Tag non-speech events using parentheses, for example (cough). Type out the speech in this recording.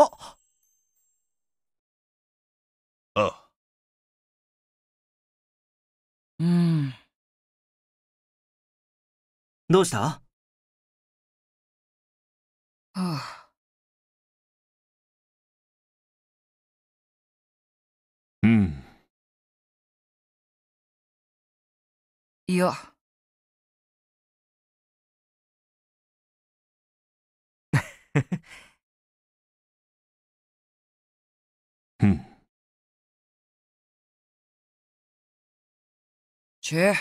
ああうんどうしたはあうんいや (laughs) Hmm. Tjö,